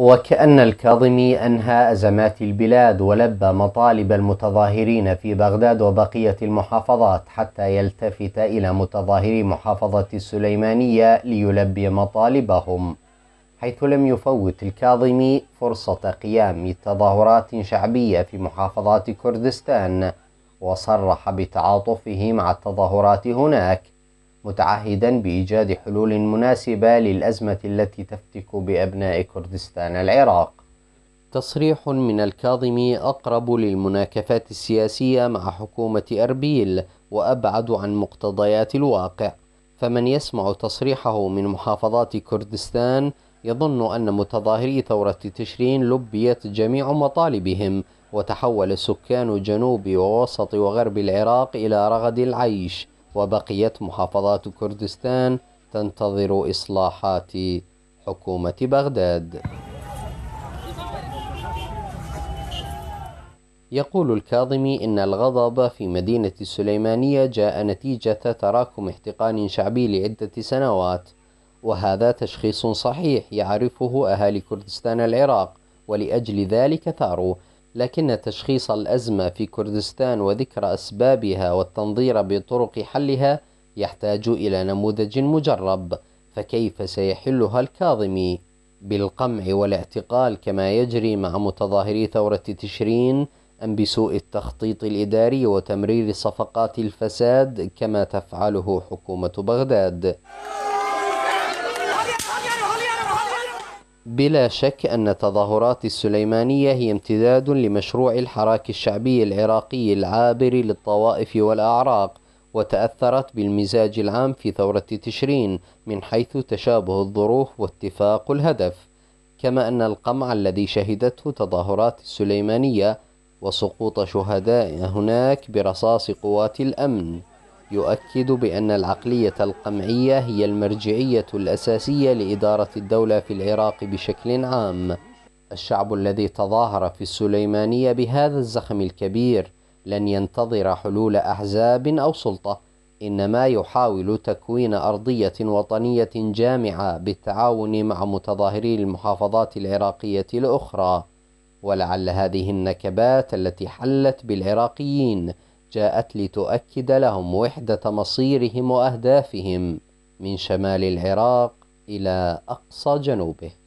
وكأن الكاظمي أنهى أزمات البلاد ولبى مطالب المتظاهرين في بغداد وبقية المحافظات حتى يلتفت إلى متظاهري محافظة السليمانية ليلبي مطالبهم حيث لم يفوت الكاظمي فرصة قيام تظاهرات شعبية في محافظات كردستان وصرح بتعاطفه مع التظاهرات هناك متعهدا بإيجاد حلول مناسبة للأزمة التي تفتك بأبناء كردستان العراق تصريح من الكاظمي أقرب للمناكفات السياسية مع حكومة أربيل وأبعد عن مقتضيات الواقع فمن يسمع تصريحه من محافظات كردستان يظن أن متظاهري ثورة تشرين لبيت جميع مطالبهم وتحول سكان جنوب ووسط وغرب العراق إلى رغد العيش وبقيت محافظات كردستان تنتظر إصلاحات حكومة بغداد يقول الكاظمي إن الغضب في مدينة السليمانية جاء نتيجة تراكم احتقان شعبي لعدة سنوات وهذا تشخيص صحيح يعرفه أهالي كردستان العراق ولأجل ذلك ثاروا لكن تشخيص الأزمة في كردستان وذكر أسبابها والتنظير بطرق حلها يحتاج إلى نموذج مجرب فكيف سيحلها الكاظمي بالقمع والاعتقال كما يجري مع متظاهري ثورة تشرين أم بسوء التخطيط الإداري وتمرير صفقات الفساد كما تفعله حكومة بغداد بلا شك أن تظاهرات السليمانية هي امتداد لمشروع الحراك الشعبي العراقي العابر للطوائف والأعراق وتأثرت بالمزاج العام في ثورة تشرين من حيث تشابه الظروف واتفاق الهدف كما أن القمع الذي شهدته تظاهرات السليمانية وسقوط شهداء هناك برصاص قوات الأمن يؤكد بأن العقلية القمعية هي المرجعية الأساسية لإدارة الدولة في العراق بشكل عام الشعب الذي تظاهر في السليمانية بهذا الزخم الكبير لن ينتظر حلول أحزاب أو سلطة إنما يحاول تكوين أرضية وطنية جامعة بالتعاون مع متظاهري المحافظات العراقية الأخرى ولعل هذه النكبات التي حلت بالعراقيين جاءت لتؤكد لهم وحدة مصيرهم وأهدافهم من شمال العراق إلى أقصى جنوبه